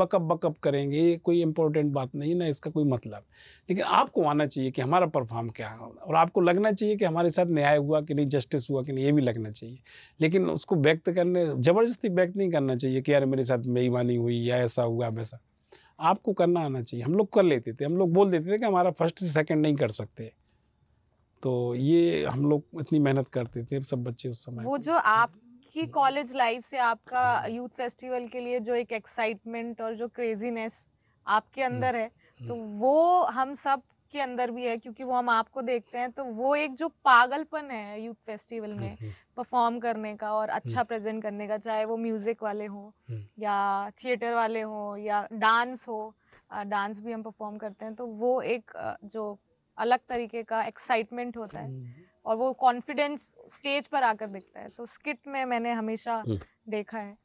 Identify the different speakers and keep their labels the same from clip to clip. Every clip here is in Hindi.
Speaker 1: बकअप बकअप करेंगे ये कोई इम्पोर्टेंट बात नहीं ना इसका कोई मतलब लेकिन आपको आना चाहिए कि हमारा परफॉर्म क्या है और आपको लगना चाहिए कि हमारे साथ न्याय हुआ कि नहीं जस्टिस हुआ कि नहीं ये भी लगना चाहिए लेकिन उसको व्यक्त करने ज़बरदस्ती व्यक्त नहीं करना चाहिए कि यार मेरे साथ बेईमानी हुई या ऐसा हुआ वैसा आपको करना आना चाहिए हम लोग कर लेते थे हम लोग बोल देते थे कि हमारा फर्स्ट से सेकेंड नहीं कर सकते तो ये हम लोग इतनी मेहनत करते थे सब बच्चे उस समय वो
Speaker 2: जो आप कि कॉलेज हम्म। लाइफ से आपका यूथ फेस्टिवल के लिए जो एक एक्साइटमेंट और जो क्रेजीनेस आपके हम्म। अंदर है हम्म। तो वो हम सब के अंदर भी है क्योंकि वो हम आपको देखते हैं तो वो एक जो पागलपन है यूथ फेस्टिवल में परफॉर्म करने का और अच्छा प्रेजेंट करने का चाहे वो म्यूज़िक वाले हों या थिएटर वाले हों या डांस हो डांस भी हम परफॉर्म करते हैं तो वो एक जो अलग तरीके का एक्साइटमेंट होता है और वो कॉन्फिडेंस स्टेज पर आकर दिखता है तो स्किट में मैंने हमेशा हम्म। देखा है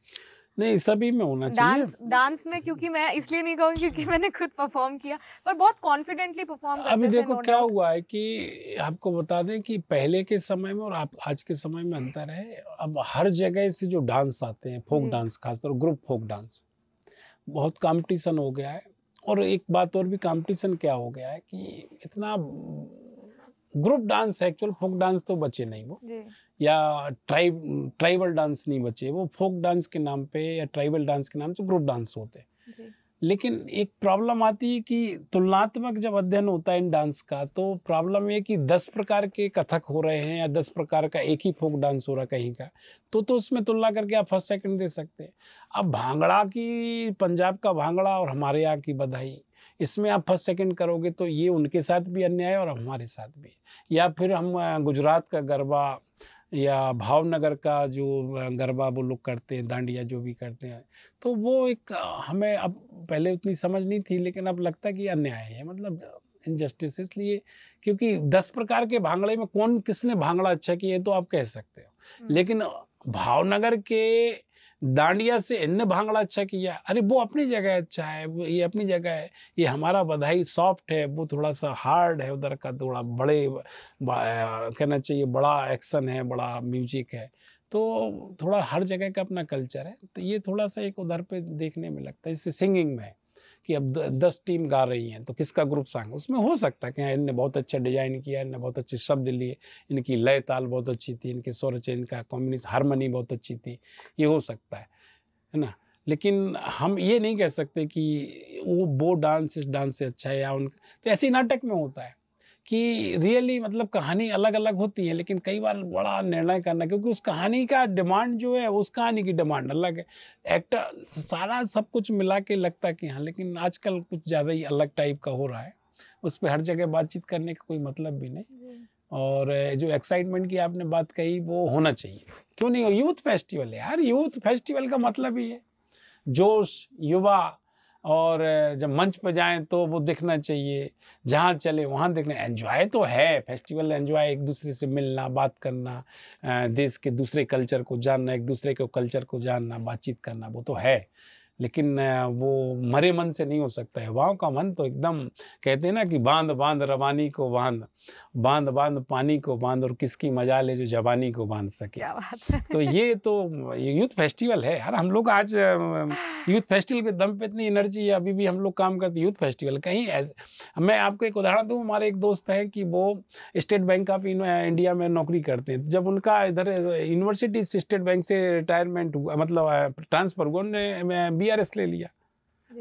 Speaker 1: नहीं सभी में होना चाहिए डांस
Speaker 2: डांस में क्योंकि मैं इसलिए नहीं कहूँगी क्योंकि हम्म। मैंने खुद परफॉर्म किया पर बहुत कॉन्फिडेंटली परफॉर्म अभी देखो no क्या
Speaker 1: हुआ है कि आपको बता दें कि पहले के समय में और आप आज के समय में अंतर है अब हर जगह से जो डांस आते हैं फोक डांस खासतौर ग्रुप फोक डांस बहुत कॉम्पिटिशन हो गया है और एक बात और भी कॉम्पिटिशन क्या हो गया है कि इतना group dance actual folk dance तो बचे नहीं वो या ट्राइब ट्राइबल डांस नहीं बचे वो फोक डांस के नाम पे या ट्राइबल डांस के नाम से ग्रुप डांस होते हैं लेकिन एक प्रॉब्लम आती है कि तुलनात्मक जब अध्ययन होता है इन डांस का तो प्रॉब्लम ये कि दस प्रकार के कथक हो रहे हैं या दस प्रकार का एक ही फोक डांस हो रहा कहीं का तो तो उसमें तुलना करके आप फर्स्ट सेकंड दे सकते हैं अब भांगड़ा की पंजाब का भांगड़ा और हमारे यहाँ की बधाई इसमें आप फर्स्ट सेकंड करोगे तो ये उनके साथ भी अन्याय और हमारे साथ भी या फिर हम गुजरात का गरबा या भावनगर का जो गरबा वो लोग करते हैं दांडिया जो भी करते हैं तो वो एक हमें अब पहले उतनी समझ नहीं थी लेकिन अब लगता कि अन्याय है मतलब इनजस्टिस इसलिए क्योंकि दस प्रकार के भांगड़े में कौन किसने भांगड़ा अच्छा किया तो आप कह सकते हो हम्म। लेकिन भावनगर के दांडिया से इनने भांगड़ा अच्छा किया अरे वो अपनी जगह अच्छा है वो ये अपनी जगह है ये हमारा बधाई सॉफ्ट है वो थोड़ा सा हार्ड है उधर का थोड़ा बड़े कहना चाहिए बड़ा एक्शन है बड़ा म्यूजिक है तो थोड़ा हर जगह का अपना कल्चर है तो ये थोड़ा सा एक उधर पे देखने में लगता है जैसे सिंगिंग में कि अब दस टीम गा रही हैं तो किसका ग्रुप सॉन्ग उसमें हो सकता है कि हाँ, इनने बहुत अच्छा डिजाइन किया इनने बहुत अच्छे शब्द लिए इनकी लय ताल बहुत अच्छी थी इनके स्वर चयन का कॉम्बिनेशन हारमोनी बहुत अच्छी थी ये हो सकता है है ना लेकिन हम ये नहीं कह सकते कि वो वो डांस इस डांस से अच्छा है या उन तो ऐसे नाटक में होता है कि रियली मतलब कहानी अलग अलग होती है लेकिन कई बार बड़ा निर्णय करना क्योंकि उस कहानी का डिमांड जो है उस कहानी की डिमांड अलग है एक्टर सारा सब कुछ मिला के लगता कि हाँ लेकिन आजकल कुछ ज़्यादा ही अलग टाइप का हो रहा है उस पर हर जगह बातचीत करने का कोई मतलब भी नहीं और जो एक्साइटमेंट की आपने बात कही वो होना चाहिए क्यों नहीं हो यूथ फेस्टिवल है यार यूथ फेस्टिवल का मतलब ही है जोश युवा और जब मंच पर जाएं तो वो दिखना चाहिए जहाँ चले वहाँ देखना एंजॉय तो है फेस्टिवल एंजॉय एक दूसरे से मिलना बात करना देश के दूसरे कल्चर को जानना एक दूसरे के कल्चर को जानना बातचीत करना वो तो है लेकिन वो मरे मन से नहीं हो सकता है वाव का मन तो एकदम कहते हैं ना कि बांध बांध रवानी को बांध बांध बांध पानी को बांध और किसकी मजा ले जो जबानी को बांध सके
Speaker 2: क्या बात है तो
Speaker 1: ये तो यूथ फेस्टिवल है यार हम लोग आज यूथ फेस्टिवल के दम पे इतनी एनर्जी है अभी भी हम लोग काम करते यूथ फेस्टिवल कहीं एज मैं आपको एक उदाहरण दूँ हमारे एक दोस्त हैं कि वो स्टेट बैंक ऑफ इंडिया में नौकरी करते हैं जब उनका इधर यूनिवर्सिटी स्टेट बैंक से रिटायरमेंट हुआ मतलब ट्रांसफ़र हुआ उन्होंने बी आर ले लिया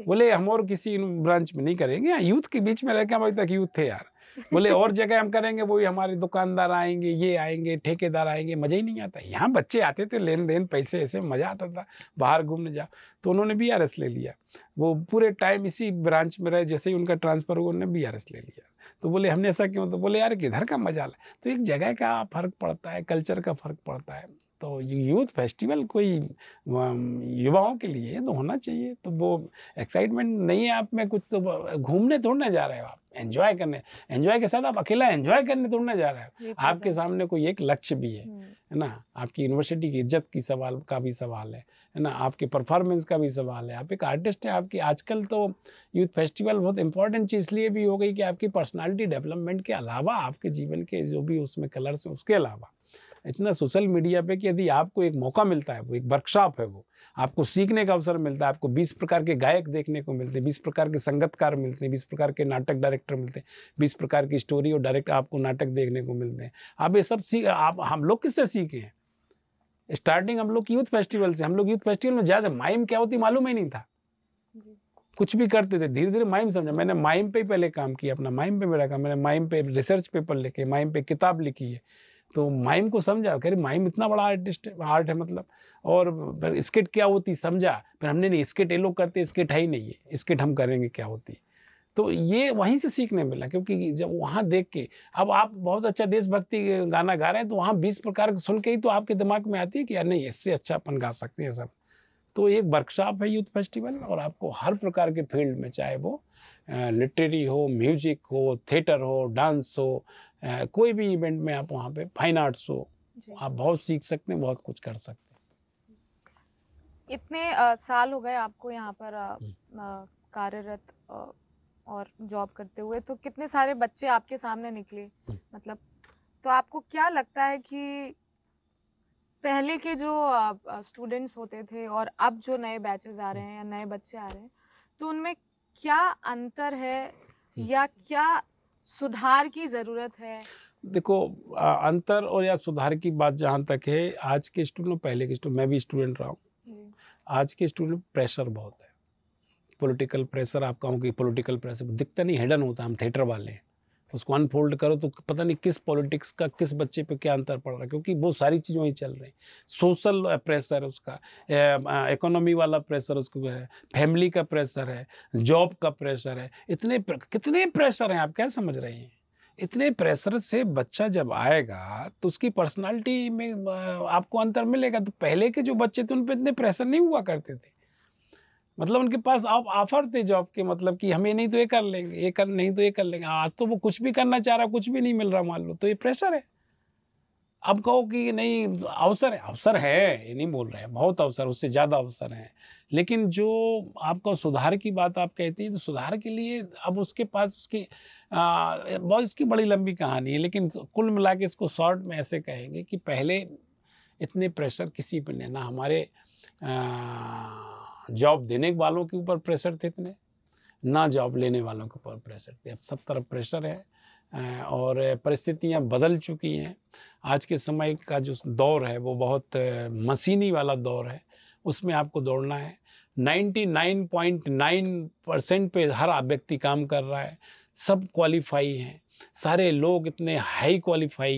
Speaker 1: बोले हम और किसी ब्रांच में नहीं करेंगे यूथ के बीच में रह के हम अभी तक यूथ थे यार बोले और जगह हम करेंगे वो ही हमारे दुकानदार आएंगे ये आएंगे ठेकेदार आएंगे मज़ा ही नहीं आता यहाँ बच्चे आते थे लेन देन पैसे ऐसे मज़ा आता था बाहर घूमने जाओ तो उन्होंने बी आर एस ले लिया वो पूरे टाइम इसी ब्रांच में रहे जैसे ही उनका ट्रांसफ़र हुआ उन्होंने बी आर एस ले लिया तो बोले हमने ऐसा क्यों तो बोले यार किधर का मजा ला तो एक जगह का फ़र्क पड़ता है कल्चर का फ़र्क पड़ता है तो यूथ फेस्टिवल कोई युवाओं के लिए तो होना चाहिए तो वो एक्साइटमेंट नहीं है आप में कुछ तो घूमने तोड़ने जा रहे हो आप एंजॉय करने एंजॉय के साथ आप अकेला एंजॉय करने तोड़ने जा रहे हो तो आपके सामने कोई एक लक्ष्य भी है हम्म। है ना आपकी यूनिवर्सिटी की इज्जत की सवाल का भी सवाल है है ना आपके परफॉर्मेंस का भी सवाल है आप एक आर्टिस्ट है आपकी आजकल तो यूथ फेस्टिवल बहुत इंपॉर्टेंट चीज़ इसलिए भी हो गई कि आपकी पर्सनालिटी डेवलपमेंट के अलावा आपके जीवन के जो भी उसमें कलर्स हैं उसके अलावा इतना सोशल मीडिया पे कि यदि आपको एक मौका मिलता है वो एक वर्कशॉप है वो आपको सीखने का अवसर मिलता है आपको 20 प्रकार के गायक देखने को मिलते हैं 20 प्रकार के संगतकार मिलते हैं 20 प्रकार के नाटक डायरेक्टर मिलते हैं 20 प्रकार की स्टोरी और डायरेक्ट आपको नाटक देखने को मिलते हैं आप ये सब सीख आप हम लोग किससे सीखे हैं स्टार्टिंग हम लोग यूथ फेस्टिवल से हम लोग यूथ फेस्टिवल में ज़्यादा माइम क्या होती मालूम ही नहीं था कुछ भी करते थे धीरे धीरे माइम समझा मैंने माइम पे पहले काम किया अपना माइम पे मेरा काम मैंने माइम पे रिसर्च पेपर लिखे माइम पे किताब लिखी है तो माइम को समझा कह रही माइम इतना बड़ा आर्टिस्ट आर्ट है मतलब और स्केट क्या होती समझा फिर हमने नहीं स्केट ये लोग करते स्केट है ही नहीं है स्केट हम करेंगे क्या होती तो ये वहीं से सीखने मिला क्योंकि जब वहाँ देख के अब आप बहुत अच्छा देशभक्ति गाना गा रहे हैं तो वहाँ बीस प्रकार सुन के ही तो आपके दिमाग में आती है कि यार नहीं इससे अच्छा अपन गा सकते हैं सब तो एक वर्कशॉप है यूथ फेस्टिवल और आपको हर प्रकार के फील्ड में चाहे वो लिटरेरी हो म्यूजिक हो थिएटर हो डांस हो कोई भी इवेंट में आप वहाँ पे फाइन आर्ट्स हो आप बहुत सीख सकते हैं बहुत कुछ कर सकते
Speaker 2: हैं इतने आ, साल हो गए आपको यहाँ पर कार्यरत और जॉब करते हुए तो कितने सारे बच्चे आपके सामने निकले मतलब तो आपको क्या लगता है कि पहले के जो स्टूडेंट्स होते थे और अब जो नए बैचेस आ रहे हैं या नए बच्चे आ रहे हैं तो उनमें क्या अंतर है या क्या सुधार की ज़रूरत है
Speaker 1: देखो आ, अंतर और या सुधार की बात जहाँ तक है आज के स्टूडेंट पहले के स्टूडेंट मैं भी स्टूडेंट रहा हूँ हम्म। आज के स्टूडेंट प्रेशर बहुत है पॉलिटिकल प्रेशर आप कहूँ कि पॉलिटिकल प्रेशर दिखता नहीं हिडन होता हम थिएटर वाले हैं उसको अनफोल्ड करो तो पता नहीं किस पॉलिटिक्स का किस बच्चे पे क्या अंतर पड़ रहा है क्योंकि वो सारी चीज़ वहीं चल रही हैं सोशल प्रेशर उसका इकोनॉमी वाला प्रेशर उसको है फैमिली का प्रेशर है जॉब का प्रेशर है इतने कितने प्रेशर हैं आप क्या समझ रहे हैं इतने प्रेशर से बच्चा जब आएगा तो उसकी पर्सनालिटी में आपको अंतर मिलेगा तो पहले के जो बच्चे थे उन पर इतने प्रेशर नहीं हुआ करते थे मतलब उनके पास आप ऑफर थे जॉब के मतलब कि हमें नहीं तो ये कर लेंगे ये कर नहीं तो ये कर लेंगे आज तो वो कुछ भी करना चाह रहा कुछ भी नहीं मिल रहा मान लो तो ये प्रेशर है अब कहो कि नहीं अवसर है अवसर है ये नहीं बोल रहे हैं बहुत अवसर उससे ज़्यादा अवसर हैं लेकिन जो आपका सुधार की बात आप कहती हैं तो सुधार के लिए अब उसके पास उसकी बहुत इसकी बड़ी लंबी कहानी है लेकिन कुल मिला के इसको शॉर्ट में ऐसे कहेंगे कि पहले इतने प्रेशर किसी पर नहीं ना हमारे आ, जॉब देने वालों के ऊपर प्रेशर थे इतने ना जॉब लेने वालों के ऊपर प्रेशर थे अब सब तरफ प्रेशर है और परिस्थितियाँ बदल चुकी हैं आज के समय का जो दौर है वो बहुत मशीनी वाला दौर है उसमें आपको दौड़ना है 99.9 परसेंट पे हर व्यक्ति काम कर रहा है सब क्वालिफाई हैं सारे लोग इतने हाई क्वालिफाई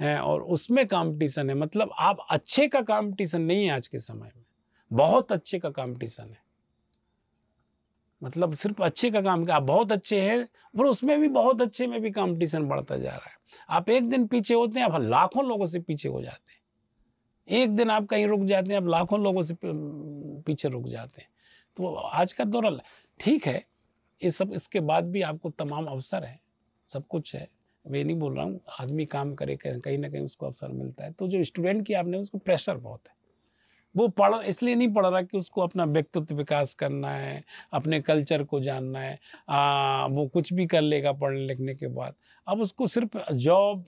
Speaker 1: हैं और उसमें कंपटीशन है मतलब आप अच्छे का कंपटीशन नहीं है आज के समय में बहुत अच्छे का कंपटीशन है मतलब सिर्फ अच्छे का काम आप बहुत अच्छे हैं पर उसमें भी बहुत अच्छे में भी कंपटीशन बढ़ता जा रहा है आप एक दिन पीछे होते हैं आप लाखों लोगों से पीछे हो जाते हैं एक दिन आप कहीं रुक जाते हैं आप लाखों लोगों से पीछे रुक जाते हैं तो आज का दौर ठीक है ये सब इसके बाद भी आपको तमाम अवसर है सब कुछ है मैं नहीं बोल रहा हूँ आदमी काम करे कहीं ना कहीं उसको अवसर मिलता है तो जो स्टूडेंट की आपने उसको प्रेशर बहुत है वो पढ़ इसलिए नहीं पढ़ रहा कि उसको अपना व्यक्तित्व विकास करना है अपने कल्चर को जानना है आ, वो कुछ भी कर लेगा पढ़ने लिखने के बाद अब उसको सिर्फ जॉब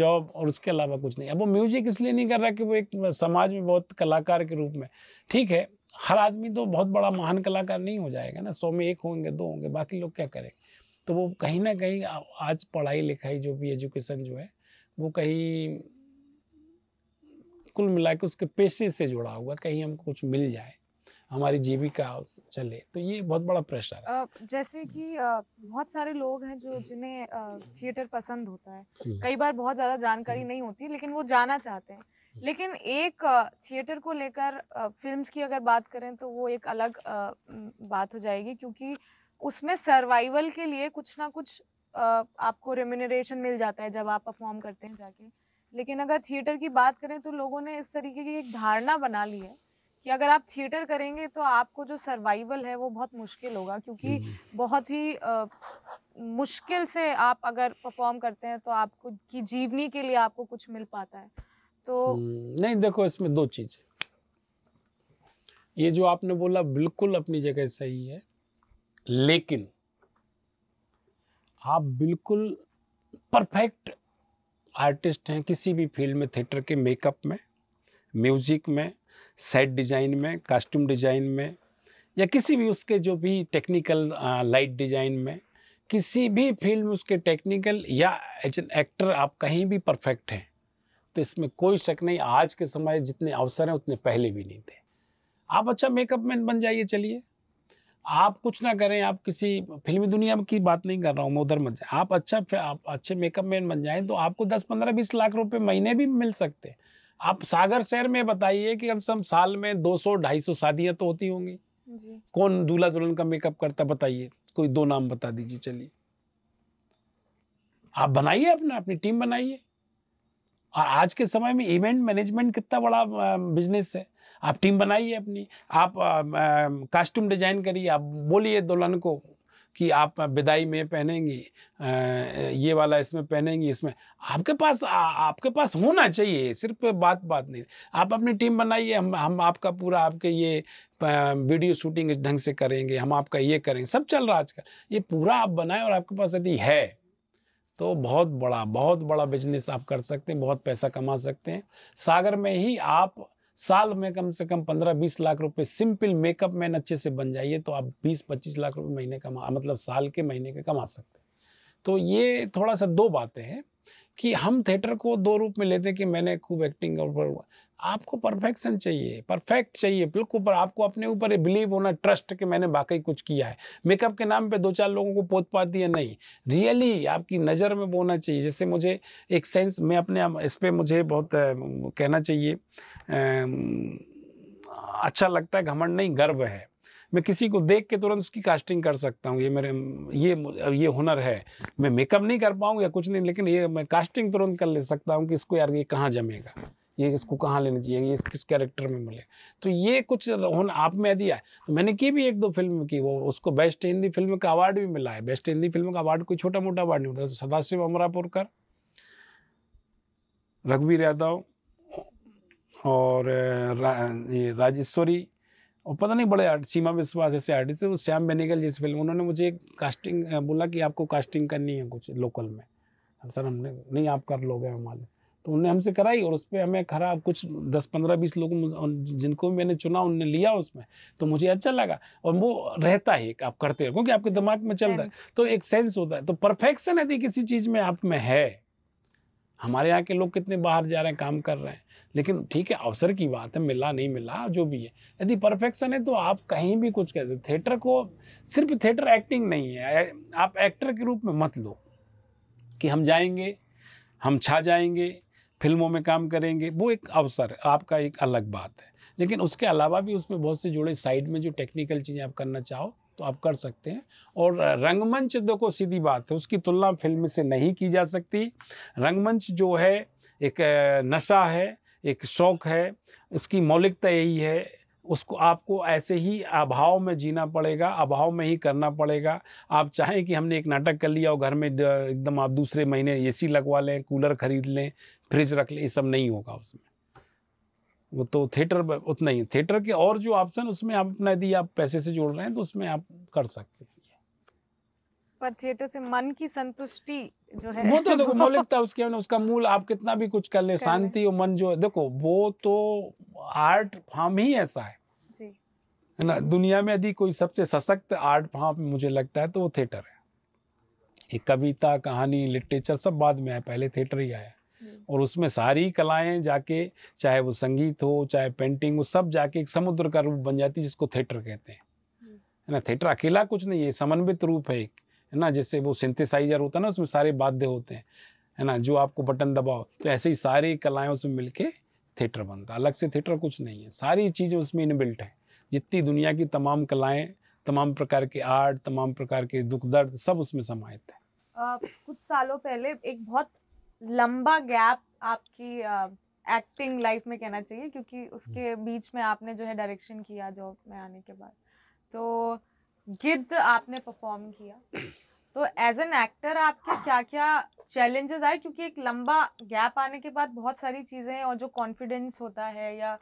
Speaker 1: जॉब और उसके अलावा कुछ नहीं अब वो म्यूजिक इसलिए नहीं कर रहा कि वो एक समाज में बहुत कलाकार के रूप में ठीक है हर आदमी तो बहुत बड़ा महान कलाकार नहीं हो जाएगा ना सौ में एक होंगे दो होंगे बाकी लोग क्या करें तो वो कहीं ना कहीं आज पढ़ाई लिखाई जो भी एजुकेशन जो है वो कहीं कुल मिला के उसके पेशे से जुड़ा हुआ कहीं हमको कुछ मिल जाए हमारी जीविका चले तो ये बहुत बड़ा प्रेशर
Speaker 2: है जैसे कि बहुत सारे लोग हैं जो जिन्हें थिएटर पसंद होता है कई बार बहुत ज़्यादा जानकारी नहीं होती लेकिन वो जाना चाहते हैं लेकिन एक थिएटर को लेकर फिल्म्स की अगर बात करें तो वो एक अलग बात हो जाएगी क्योंकि उसमें सर्वाइवल के लिए कुछ ना कुछ आपको रेम्यूनरेशन मिल जाता है जब आप परफॉर्म करते हैं जाके लेकिन अगर थिएटर की बात करें तो लोगों ने इस तरीके की एक धारणा बना ली है कि अगर आप थिएटर करेंगे तो आपको जो सर्वाइवल है वो बहुत मुश्किल होगा क्योंकि हम्म, हम्म। बहुत ही आ, मुश्किल से आप अगर परफॉर्म करते हैं तो आपको की जीवनी के लिए आपको कुछ मिल पाता है तो
Speaker 1: हम्म, नहीं देखो इसमें दो चीज़ें ये जो आपने बोला बिल्कुल अपनी जगह सही है लेकिन आप बिल्कुल परफेक्ट आर्टिस्ट हैं किसी भी फील्ड में थिएटर के मेकअप में म्यूज़िक में सेट डिज़ाइन में कॉस्ट्यूम डिज़ाइन में या किसी भी उसके जो भी टेक्निकल लाइट डिज़ाइन में किसी भी फील्ड में उसके टेक्निकल या एज एन एक्टर आप कहीं भी परफेक्ट हैं तो इसमें कोई शक नहीं आज के समय जितने अवसर हैं उतने पहले भी नहीं थे आप अच्छा मेकअप मैन बन जाइए चलिए आप कुछ ना करें आप किसी फिल्मी दुनिया की बात नहीं कर रहा हूँ मैं उधर मत जाए आप अच्छा आप अच्छे मेकअप मैन बन जाएं तो आपको दस पंद्रह बीस लाख रुपए महीने भी मिल सकते हैं आप सागर शहर में बताइए कि कम से कम साल में 200 250 शादियां तो होती होंगी कौन दूल्हा दुल्हन का मेकअप करता बताइए कोई दो नाम बता दीजिए चलिए आप बनाइए अपना अपनी टीम बनाइए और आज के समय में इवेंट मैनेजमेंट कितना बड़ा बिजनेस है आप टीम बनाइए अपनी आप कास्ट्यूम डिजाइन करिए आप बोलिए दुल्हन को कि आप विदाई में पहनेंगी ये वाला इसमें पहनेंगी इसमें आपके पास आपके पास होना चाहिए सिर्फ बात बात नहीं आप अपनी टीम बनाइए हम हम आपका पूरा आपके ये वीडियो शूटिंग इस ढंग से करेंगे हम आपका ये करेंगे सब चल रहा है आजकल ये पूरा आप बनाए और आपके पास यदि है तो बहुत बड़ा बहुत बड़ा बिजनेस आप कर सकते हैं बहुत पैसा कमा सकते हैं सागर में ही आप साल में कम से कम पंद्रह बीस लाख रुपए सिंपल मेकअप मैन अच्छे से बन जाइए तो आप बीस पच्चीस लाख रुपए महीने कमा मतलब साल के महीने के कमा सकते तो ये थोड़ा सा दो बातें हैं कि हम थिएटर को दो रूप में लेते हैं कि मैंने खूब एक्टिंग और आपको परफेक्शन चाहिए परफेक्ट चाहिए बिल्कुल पर आपको अपने ऊपर बिलीव होना ट्रस्ट कि मैंने वाकई कुछ किया है मेकअप के नाम पे दो चार लोगों को पोत पाती है नहीं रियली आपकी नज़र में बोना होना चाहिए जैसे मुझे एक सेंस मैं अपने इस पर मुझे बहुत कहना चाहिए अच्छा लगता है घमंड नहीं गर्व है मैं किसी को देख के तुरंत उसकी कास्टिंग कर सकता हूँ ये मेरे ये ये हुनर है मैं मेकअप नहीं कर पाऊँ या कुछ नहीं लेकिन ये मैं कास्टिंग तुरंत कर ले सकता हूँ कि इसको यार ये कहाँ जमेगा ये इसको कहाँ लेना चाहिए ये इस किस कैरेक्टर में मिले तो ये कुछ होना आप में दिया है तो मैंने की भी एक दो फिल्म की वो उसको बेस्ट हिंदी फिल्म का अवार्ड भी मिला है बेस्ट हिंदी फिल्म का अवार्ड कोई छोटा मोटा अवार्ड नहीं मिला सदाशिव अमरापुरकर रघुवीर यादव और राजेश्वरी और पता नहीं बड़े सीमा विश्वास ऐसे आर्टिस्ट थे वो श्याम बेनेगल जिस फिल्म उन्होंने मुझे एक कास्टिंग बोला कि आपको कास्टिंग करनी है कुछ लोकल में सर हमने नहीं आप कर लोगे हमारे तो उन्होंने हमसे कराई और उस पर हमें खराब कुछ दस पंद्रह बीस लोग जिनको भी मैंने चुना उनने लिया उसमें तो मुझे अच्छा लगा और वो रहता है आप करते हो क्योंकि आपके दिमाग में चल रहा है तो एक सेंस होता है तो परफेक्शन यदि किसी चीज़ में आप में है हमारे यहाँ के लोग कितने बाहर जा रहे हैं काम कर रहे हैं लेकिन ठीक है अवसर की बात है मिला नहीं मिला जो भी है यदि परफेक्शन है तो आप कहीं भी कुछ कहते थिएटर को सिर्फ थिएटर एक्टिंग नहीं है आप एक्टर के रूप में मत लो कि हम जाएंगे हम छा जाएंगे फिल्मों में काम करेंगे वो एक अवसर आपका एक अलग बात है लेकिन उसके अलावा भी उसमें बहुत से जुड़े साइड में जो टेक्निकल चीज़ें आप करना चाहो तो आप कर सकते हैं और रंगमंच देखो सीधी बात है उसकी तुलना फिल्म से नहीं की जा सकती रंगमंच जो है एक नशा है एक शौक़ है उसकी मौलिकता यही है उसको आपको ऐसे ही अभाव में जीना पड़ेगा अभाव में ही करना पड़ेगा आप चाहें कि हमने एक नाटक कर लिया और घर में एकदम आप दूसरे महीने एसी लगवा लें कूलर खरीद लें फ्रिज रख लें ये सब नहीं होगा उसमें वो तो थिएटर उतना ही थिएटर के और जो ऑप्शन उसमें आप अपना यदि आप पैसे से जोड़ रहे हैं तो उसमें आप कर सकते हैं
Speaker 2: पर थिएटर से मन की संतुष्टि जो है वो तो देखो मौलिकता
Speaker 1: उसके उसका मूल आप कितना भी कुछ कर ले शांति और मन जो है देखो वो तो आर्ट फॉर्म ही ऐसा है है ना दुनिया में यदि कोई सबसे सशक्त आर्ट फॉर्म मुझे लगता है तो वो थिएटर है ये कविता कहानी लिटरेचर सब बाद में आया पहले थिएटर ही आया और उसमें सारी कलाएं जाके चाहे वो संगीत हो चाहे पेंटिंग हो सब जाके एक समुद्र का रूप बन जाती है जिसको थिएटर कहते हैं है ना थिएटर अकेला कुछ नहीं है समन्वित रूप है एक है ना जैसे वो सिंथेसाइजर होता है ना उसमें सारे वाद्य होते हैं है ना जो आपको बटन दबाओ तो ऐसे ही सारी कलाएँ उसमें मिलके थिएटर बनता है अलग से थिएटर कुछ नहीं है सारी चीज़ें उसमें इनबिल्ट हैं जितनी दुनिया की तमाम कलाएँ तमाम प्रकार के आर्ट तमाम प्रकार के दुख दर्द सब उसमें समाहित है
Speaker 2: uh, कुछ सालों पहले एक बहुत लंबा गैप आपकी एक्टिंग लाइफ में कहना चाहिए क्योंकि उसके हम्म। बीच में आपने जो है डायरेक्शन किया जॉब में आने के बाद तो गिद्ध आपने परफॉर्म किया तो एज एन एक्टर आपके क्या क्या चैलेंजेस आए क्योंकि एक लंबा गैप आने के बाद बहुत सारी चीज़ें हैं और जो कॉन्फिडेंस होता है या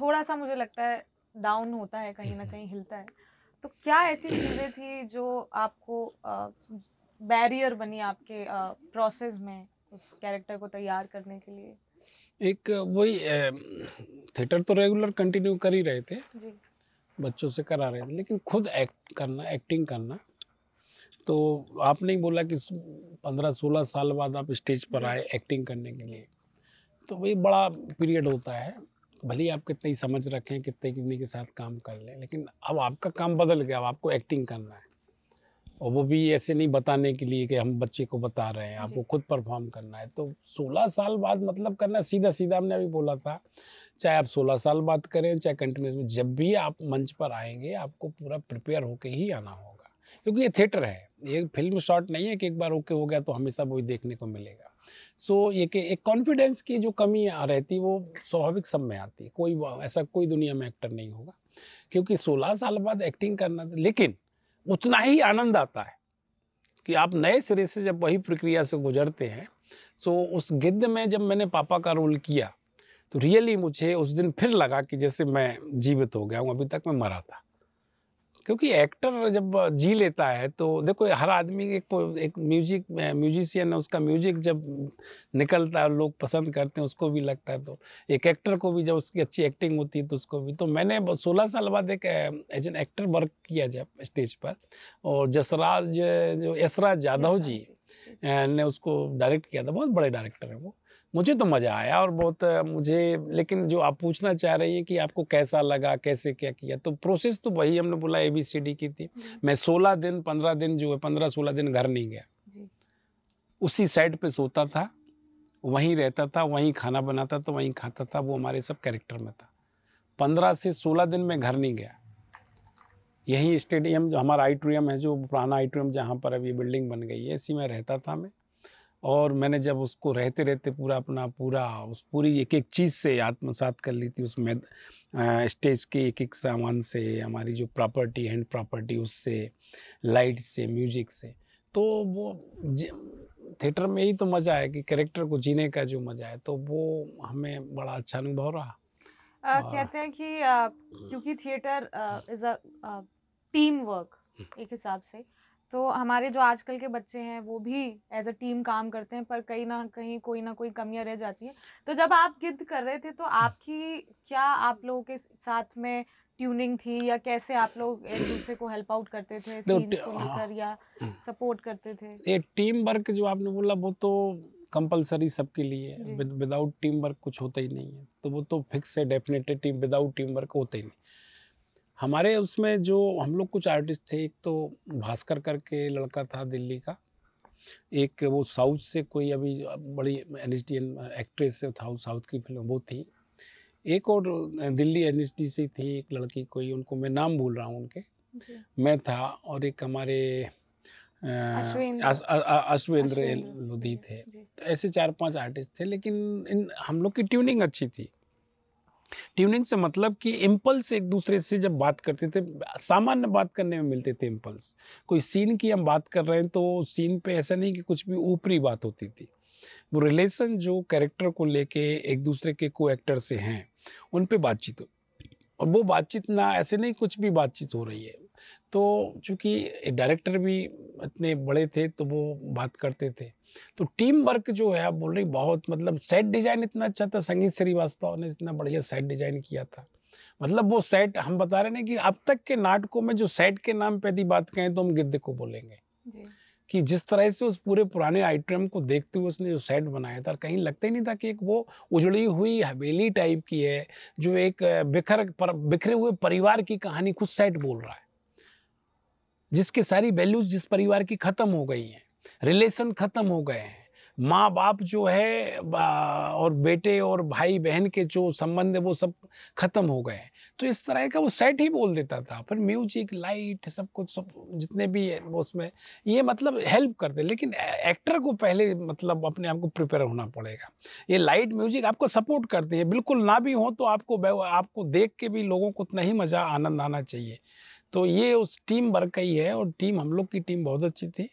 Speaker 2: थोड़ा सा मुझे लगता है डाउन होता है कहीं ना कहीं हिलता है तो क्या ऐसी चीज़ें थी जो आपको बैरियर बनी आपके प्रोसेस में उस कैरेक्टर को तैयार करने के लिए
Speaker 1: एक वही थिएटर तो रेगुलर कंटिन्यू कर ही रहे थे बच्चों से करा रहे थे लेकिन खुद एक्ट करना एक्टिंग करना तो आपने ही बोला कि पंद्रह सोलह साल बाद आप स्टेज पर आए एक्टिंग करने के लिए तो वही बड़ा पीरियड होता है भले ही आप कितने ही समझ रखें कितने कितने के साथ काम कर लें लेकिन अब आपका काम बदल गया अब आपको एक्टिंग करना है और वो भी ऐसे नहीं बताने के लिए कि हम बच्चे को बता रहे हैं आपको खुद परफॉर्म करना है तो 16 साल बाद मतलब करना सीधा सीधा हमने अभी बोला था चाहे आप 16 साल बाद करें चाहे कंटिन्यूस में जब भी आप मंच पर आएंगे आपको पूरा प्रिपेयर होके ही आना होगा क्योंकि ये थिएटर है ये फिल्म शॉट नहीं है कि एक बार ओके हो गया तो हमेशा वही देखने को मिलेगा सो so, ये कि एक कॉन्फिडेंस की जो कमी रहती है वो स्वाभाविक सब में आती है कोई ऐसा कोई दुनिया में एक्टर नहीं होगा क्योंकि 16 साल बाद एक्टिंग करना लेकिन उतना ही आनंद आता है कि आप नए सिरे से जब वही प्रक्रिया से गुजरते हैं सो उस गिद्ध में जब मैंने पापा का रोल किया तो रियली मुझे उस दिन फिर लगा कि जैसे मैं जीवित हो गया हूँ अभी तक मैं मरा था क्योंकि एक्टर जब जी लेता है तो देखो हर आदमी एक एक म्यूजिक म्यूजिशियन है उसका म्यूजिक जब निकलता है लोग पसंद करते हैं उसको भी लगता है तो एक एक्टर को भी जब उसकी अच्छी एक्टिंग होती है तो उसको भी तो मैंने सोलह साल बाद एक एज एन एक्टर वर्क किया जब स्टेज पर और जसराज जो यशराज यादव जी ने उसको डायरेक्ट किया था बहुत बड़े डायरेक्टर हैं वो मुझे तो मज़ा आया और बहुत मुझे लेकिन जो आप पूछना चाह रही हैं कि आपको कैसा लगा कैसे क्या किया तो प्रोसेस तो वही हमने बोला ए बी सी डी की थी मैं सोलह दिन पंद्रह दिन जो है पंद्रह सोलह दिन घर नहीं गया उसी साइड पे सोता था वहीं रहता था वहीं खाना बनाता था वहीं खाता था वो हमारे सब कैरेक्टर में था पंद्रह से सोलह दिन में घर नहीं गया यही स्टेडियम जो हमारा आइट्रियम है जो पुराना आइट्रियम जहाँ पर अब ये बिल्डिंग बन गई है इसी में रहता था मैं और मैंने जब उसको रहते रहते पूरा अपना पूरा उस पूरी एक एक चीज़ से आत्मसात कर ली थी उसमें स्टेज के एक एक सामान से हमारी जो प्रॉपर्टी हैंड प्रॉपर्टी उससे लाइट से म्यूजिक से तो वो थिएटर में ही तो मज़ा है कि कैरेक्टर को जीने का जो मज़ा है तो वो हमें बड़ा अच्छा अनुभव रहा
Speaker 2: आ, और... कहते हैं कि हम्म। क्योंकि theatre hmm. Is a team work hmm. एक हिसाब से तो हमारे जो आजकल के बच्चे हैं वो भी एज अ टीम काम करते हैं पर कहीं ना कहीं कोई ना कोई कमियां रह जाती हैं तो जब आप गिद्ध कर रहे थे तो आपकी क्या आप लोगों के साथ में ट्यूनिंग थी या कैसे आप लोग एक दूसरे को हेल्प आउट करते थे को हाँ। लेकर या सपोर्ट करते थे ये
Speaker 1: टीम वर्क जो आपने बोला वो तो कंपलसरी सबके लिए विदाउट टीम वर्क कुछ होता ही नहीं है तो वो तो फिक्स है definitely team without team work होता ही नहीं हमारे उसमें जो हम लोग कुछ आर्टिस्ट थे एक तो भास्कर करके लड़का था दिल्ली का एक वो साउथ से कोई अभी बड़ी N S D N actress था साउथ की फिल्म वो थी एक और दिल्ली एन एस डी से थी एक लड़की कोई उनको मैं नाम भूल रहा हूँ उनके मैं था और एक हमारे अश्वेंद्र लोधी थे ऐसे चार पांच आर्टिस्ट थे लेकिन इन हम लोग की ट्यूनिंग अच्छी थी ट्यूनिंग से मतलब कि इम्पल्स एक दूसरे से जब बात करते थे सामान्य बात करने में मिलते थे इम्पल्स कोई सीन की हम बात कर रहे हैं तो सीन पे ऐसा नहीं कि कुछ भी ऊपरी बात होती थी वो रिलेशन जो कैरेक्टर को लेके एक दूसरे के को एक्टर से हैं उन पे बातचीत हो और वो बातचीत ना ऐसे नहीं कुछ भी बातचीत हो रही है तो चूँकि डायरेक्टर भी इतने बड़े थे तो वो बात करते थे तो टीम वर्क जो है आप बोल रही बहुत मतलब सेट डिजाइन इतना अच्छा था संगीत श्रीवास्तव ने इतना बढ़िया सेट डिजाइन किया था मतलब वो सेट हम बता रहे हैं कि अब तक के नाटकों में जो सेट के नाम पे यदि बात कहें तो हम गिद्ध को बोलेंगे कि जिस तरह से उस पूरे पुराने आइटम को देखते हुए उसने जो सेट बनाया था कहीं लगता ही नहीं था कि एक वो उजड़ी हुई हवेली टाइप की है जो एक बिखर पर बिखरे हुए परिवार की कहानी खुद सेट बोल रहा है जिसकी सारी वैल्यूज जिस परिवार की ख़त्म हो गई हैं रिलेशन ख़त्म हो गए हैं माँ बाप जो है और बेटे और भाई बहन के जो संबंध है वो सब खत्म हो गए तो इस तरह का वो सेट ही बोल देता था फिर म्यूजिक लाइट सब कुछ सब जितने भी है वो उसमें ये मतलब हेल्प करते लेकिन एक्टर को पहले मतलब अपने आप को प्रिपेयर होना पड़ेगा ये लाइट म्यूजिक आपको सपोर्ट करती है बिल्कुल ना भी हो तो आपको आपको देख के भी लोगों को उतना ही मज़ा आनंद आना चाहिए तो ये उस टीम वर्क का ही है और टीम हम लोग की टीम बहुत अच्छी थी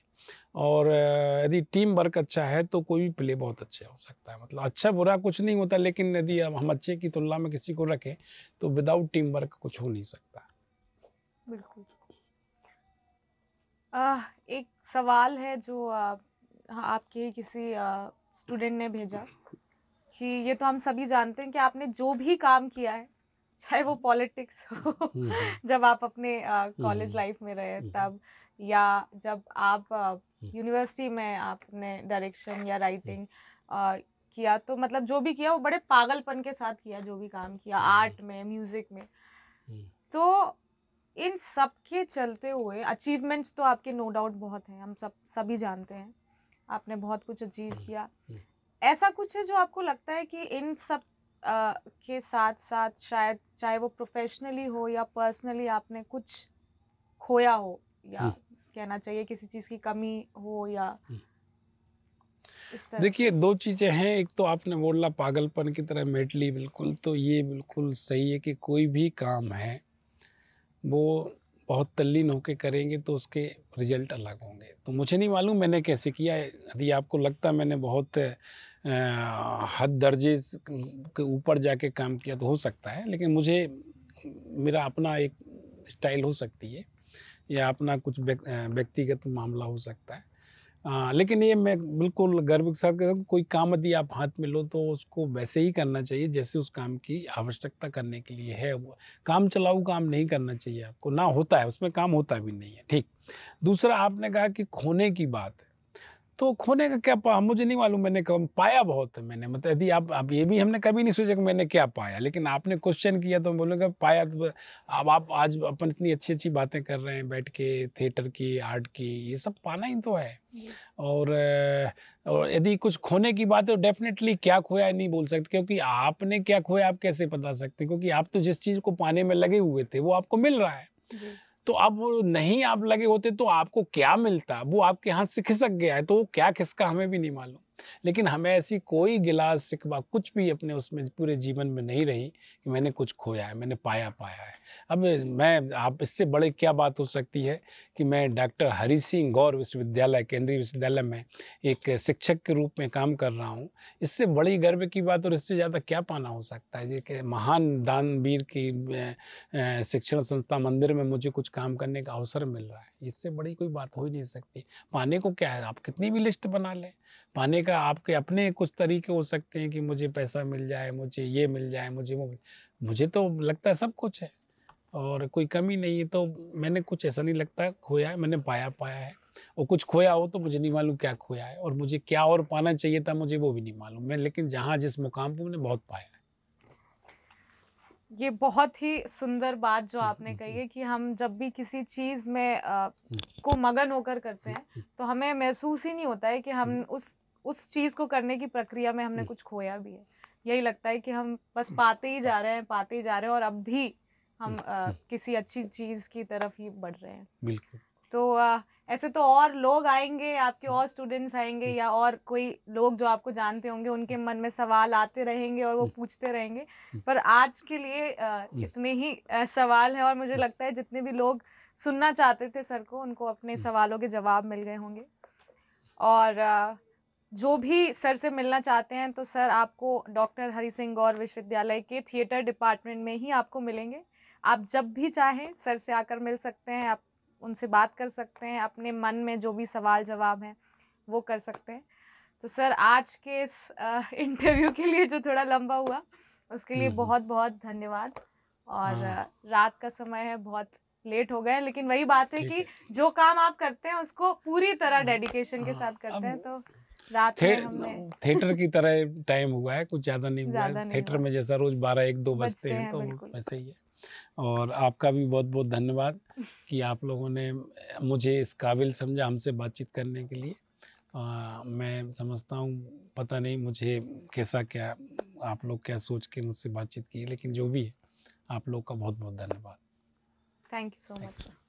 Speaker 1: और यदि टीम वर्क अच्छा है तो कोई भी प्ले बहुत अच्छा हो सकता है मतलब अच्छा बुरा कुछ नहीं होता लेकिन यदि हम अच्छे की तुलना में किसी को रखें तो विदाउट टीम वर्क कुछ हो नहीं सकता
Speaker 2: बिल्कुल एक सवाल है जो आ, हाँ, आपके किसी स्टूडेंट ने भेजा कि ये तो हम सभी जानते हैं कि आपने जो भी काम किया है चाहे वो पॉलिटिक्स हो हम्म, हम्म। जब आप अपने कॉलेज लाइफ हम्म, में रहे तब या जब आप हम्म। यूनिवर्सिटी में आपने डायरेक्शन या हम्म। राइटिंग किया तो मतलब जो भी किया वो बड़े पागलपन के साथ किया जो भी काम किया हम्म। आर्ट में म्यूजिक में तो इन सब के चलते हुए अचीवमेंट्स तो आपके नो डाउट बहुत हैं हम सब सभी जानते हैं आपने बहुत कुछ अचीव किया ऐसा कुछ है जो आपको लगता है कि इन सब आ, के साथ साथ शायद चाहे वो प्रोफेशनली हो या पर्सनली आपने कुछ खोया हो या कहना चाहिए किसी चीज़ की कमी हो या हम्म। देखिए
Speaker 1: दो चीज़ें हैं एक तो आपने बोला पागलपन की तरह मेट ली बिल्कुल तो ये बिल्कुल सही है कि कोई भी काम है वो बहुत तल्लीन होकर करेंगे तो उसके रिजल्ट अलग होंगे तो मुझे नहीं मालूम मैंने कैसे किया यदि आपको लगता मैंने बहुत हद दर्जे के ऊपर जाके काम किया तो हो सकता है लेकिन मुझे मेरा अपना एक स्टाइल हो सकती है या अपना कुछ व्यक्तिगत मामला हो सकता है आ, लेकिन ये मैं बिल्कुल गर्व के साथ कहता हूँ कोई काम यदि आप हाथ में लो तो उसको वैसे ही करना चाहिए जैसे उस काम की आवश्यकता करने के लिए है वो काम चलाऊ काम नहीं करना चाहिए आपको ना होता है उसमें काम होता भी नहीं है ठीक दूसरा आपने कहा कि खोने की बात है तो खोने का क्या पा मुझे नहीं मालूम मैंने कब पाया बहुत है मैंने मतलब यदि आप आप ये भी हमने कभी नहीं सोचा कि मैंने क्या पाया लेकिन आपने क्वेश्चन किया तो बोलूँगा पाया तो अब आप आज अपन इतनी अच्छी अच्छी बातें कर रहे हैं बैठ के थिएटर की आर्ट की ये सब पाना ही तो है और और यदि कुछ खोने की बात है तो डेफिनेटली क्या खोया नहीं बोल सकते क्योंकि आपने क्या खोया आप कैसे बता सकते क्योंकि आप तो जिस चीज़ को पाने में लगे हुए थे वो आपको मिल रहा है तो अब नहीं आप लगे होते तो आपको क्या मिलता वो आपके हाथ से खिसक गया है तो वो क्या खिसका हमें भी नहीं मालूम लेकिन हमें ऐसी कोई गिलास सिकवा कुछ भी अपने उसमें पूरे जीवन में नहीं रही कि मैंने कुछ खोया है मैंने पाया पाया है अब मैं आप इससे बड़े क्या बात हो सकती है कि मैं डॉक्टर हरी सिंह गौर विश्वविद्यालय केंद्रीय विश्वविद्यालय में एक शिक्षक के रूप में काम कर रहा हूँ इससे बड़ी गर्व की बात और इससे ज़्यादा क्या पाना हो सकता है जैसे महान दानवीर की शिक्षण संस्था मंदिर में मुझे कुछ काम करने का अवसर मिल रहा है इससे बड़ी कोई बात हो ही नहीं सकती पाने को क्या है आप कितनी भी लिस्ट बना लें पाने का आपके अपने कुछ तरीके हो सकते हैं कि मुझे पैसा मिल जाए मुझे ये मिल जाए मुझे वो मुझे तो लगता है सब कुछ है और कोई कमी नहीं है तो मैंने कुछ ऐसा नहीं लगता खोया है मैंने पाया पाया है और कुछ खोया हो तो मुझे नहीं मालूम क्या खोया है और मुझे क्या और पाना चाहिए था मुझे वो भी नहीं मालूम मैं लेकिन जहाँ जिस मुकाम पर मैंने बहुत पाया है
Speaker 2: ये बहुत ही सुंदर बात जो आपने कही है कि हम जब भी किसी चीज़ में आ, हम्म। को मगन होकर करते हम्म। हैं तो हमें महसूस ही नहीं होता है कि हम हम्म। उस उस चीज़ को करने की प्रक्रिया में हमने हम्म। कुछ खोया भी है यही लगता है कि हम बस हम्म। पाते ही जा रहे हैं पाते ही जा रहे हैं और अब भी हम आ, हम्म। किसी अच्छी चीज़ की तरफ ही बढ़ रहे हैं बिल्कुल तो आ, ऐसे तो और लोग आएंगे आपके और स्टूडेंट्स आएंगे या और कोई लोग जो आपको जानते होंगे उनके मन में सवाल आते रहेंगे और वो पूछते रहेंगे पर आज के लिए इतने ही सवाल हैं और मुझे लगता है जितने भी लोग सुनना चाहते थे सर को उनको अपने सवालों के जवाब मिल गए होंगे और जो भी सर से मिलना चाहते हैं तो सर आपको डॉक्टर हरी सिंह गौर विश्वविद्यालय के थिएटर डिपार्टमेंट में ही आपको मिलेंगे आप जब भी चाहें सर से आकर मिल सकते हैं आप उनसे बात कर सकते हैं अपने मन में जो भी सवाल जवाब हैं वो कर सकते हैं तो सर आज के इस इंटरव्यू के लिए जो थोड़ा लंबा हुआ उसके लिए हम्म, हम्म। बहुत बहुत धन्यवाद और हाँ। रात का समय है बहुत लेट हो गए लेकिन वही बात है कि जो काम आप करते हैं उसको पूरी तरह हाँ। डेडिकेशन के हाँ। साथ करते हैं तो थे,
Speaker 1: थिएटर की तरह टाइम हुआ है कुछ ज्यादा नहीं हुआ है थिएटर में जैसा रोज बारह एक दो बजते हैं तो वैसे ही है और आपका भी बहुत बहुत धन्यवाद कि आप लोगों ने मुझे इस काबिल समझा हमसे बातचीत करने के लिए आ, मैं समझता हूँ पता नहीं मुझे कैसा क्या आप लोग क्या सोच के मुझसे बातचीत की लेकिन
Speaker 2: जो भी है आप लोग का बहुत बहुत धन्यवाद थैंक यू सो मच